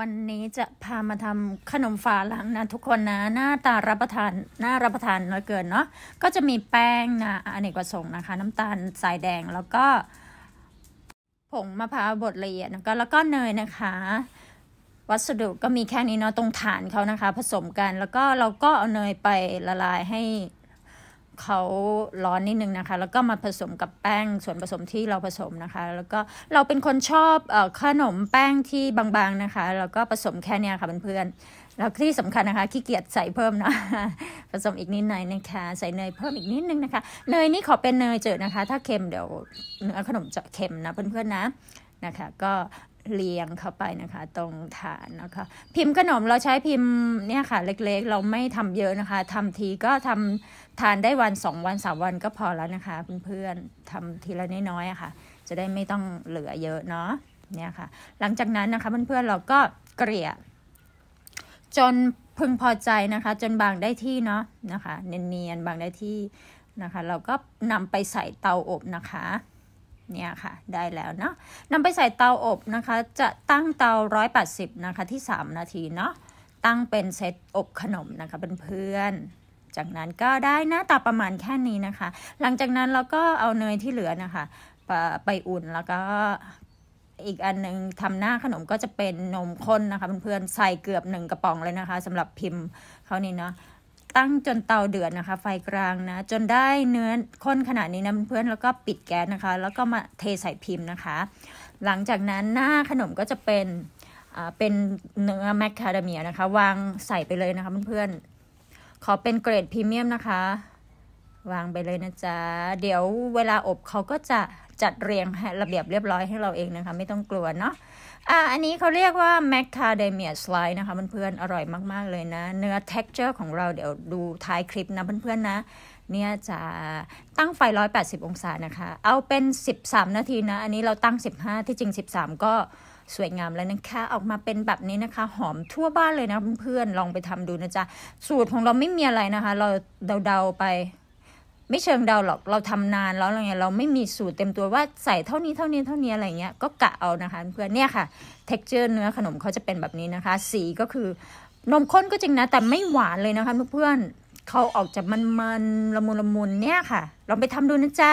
วันนี้จะพามาทำขนมฝาหลังนะทุกคนนะหน้าตารับประทานหน้ารับประทานน้อยเกินเนาะก็จะมีแป้งนะอเนกประสงค์นะคะ น้ำตาลสายแดงแล้วก็ผงมะพร้าวบดละเอียดแล้วก็แล้วก็เนยนะคะ วัสดุก็มีแค่นี้เนาะตรงฐานเขานะคะผสมกันแล้วก็เราก็เอาเนยไปละลายให้เขาร้อนนิดนึงนะคะ แล้วก็มาผสมกับแป้งส่วนผสมที่เราผสมนะคะ แล้วก็เราเป็นคนชอบอขนมแป้งที่บางๆนะคะแล้วก็ผสมแค่นี้ค่ะเพื่อนๆแล้วที่สำคัญนะคะขี้เกียจใส่เพิ่มนะผสมอีกนิดหน่อยนะคะใส่เนยเพิ่มอีกนิดนึงนะคะเนยนี่ขอเป็นเนยเจิดนะคะ ถ้าเค็มเดี๋ยวเนื้อขนมจะเค็มนะเพื่อนๆนะนะคะก็เรียงเข้าไปนะคะตรงฐานนะคะ พิมพ์ขนมเราใช้พิมพ์เนี่ยค่ะ เล็กๆเราไม่ทำเยอะนะคะ ทำทีก็ทำทานได้วันสองวันสามวันก็พอแล้วนะคะเพื่อนๆทำทีละน้อยๆะคะ่ะ จะได้ไม่ต้องเหลือเยอะเนาะเนี่ยค่ะ หลังจากนั้นนะคะเพื่อนๆเราก็เกลี่ยจนพึงพอใจนะคะ จนบางได้ที่เนาะนะคะ เนียนๆบางได้ที่นะคะ เราก็นำไปใส่เตาอบนะคะเนี่ยค่ะได้แล้วเนาะนำไปใส่เตาอบนะคะ จะตั้งเตา 180นะคะ ที่ 3 นาที เนาะ ตั้งเป็นเซตอบขนมนะคะเพื่อน จากนั้นก็ได้หน้าตาประมาณแค่นี้นะคะ หลังจากนั้นเราก็เอาเนยที่เหลือนะคะไปอุ่นแล้วก็อีกอันนึงทำหน้าขนมก็จะเป็นนมข้นนะคะเพื่อนๆใส่เกือบหนึ่งกระป๋องเลยนะคะสำหรับพิมพ์เขานี่เนาะตั้งจนเตาเดือดนะคะไฟกลางนะ จนได้เนื้อข้นขนาดนี้นะเพื่อนแล้วก็ปิดแก๊สนะคะ แล้วก็มาเทใส่พิมพ์นะคะ หลังจากนั้นหน้าขนมก็จะเป็นเป็นเนื้อแมคคาเดเมียนะคะ วางใส่ไปเลยนะคะเพื่อนๆขอเป็นเกรดพรีเมียมนะคะวางไปเลยนะจ๊ะ เดี๋ยวเวลาอบเขาก็จะจัดเรียงระเบียบเรียบร้อยให้เราเองนะคะ ไม่ต้องกลัวเนาะ อ่ะอันนี้เขาเรียกว่าแมคคาเดเมียสไลด์นะคะเพื่อนๆอร่อยมากๆเลยนะ เนื้อเท็กเจอร์ ของเราเดี๋ยวดูท้ายคลิปนะเพื่อนๆนะ เนี่ยจะตั้งไฟ 180 องศานะคะ เอาเป็น 13 นาทีนะ อันนี้เราตั้ง 15 ที่จริง 13 ก็สวยงาม แล้วนะคะ ออกมาเป็นแบบนี้นะคะ หอมทั่วบ้านเลยนะเพื่อนๆลองไปทำดูนะจ๊ะสูตรของเราไม่มีอะไรนะคะ เราเดาๆไปไม่เชิงเดาหรอก เราทำนานแล้วอะไรเงี้ยเราไม่มีสูตรเต็มตัวว่าใส่เท่านี้เท่านี้เท่านี้อะไรเงี้ย ก็กะเอานะคะเพื่อนเนี่ยค่ะเ็กเจอร์เนื้อขนมเขาจะเป็นแบบนี้นะคะ สีก็คือนมข้นก็จริงนะ แต่ไม่หวานเลยนะคะเพื่อนเขาออกจากมันๆ ละมุนละมุนเนี่ยค่ะ ลองไปทำดูนะจ๊ะ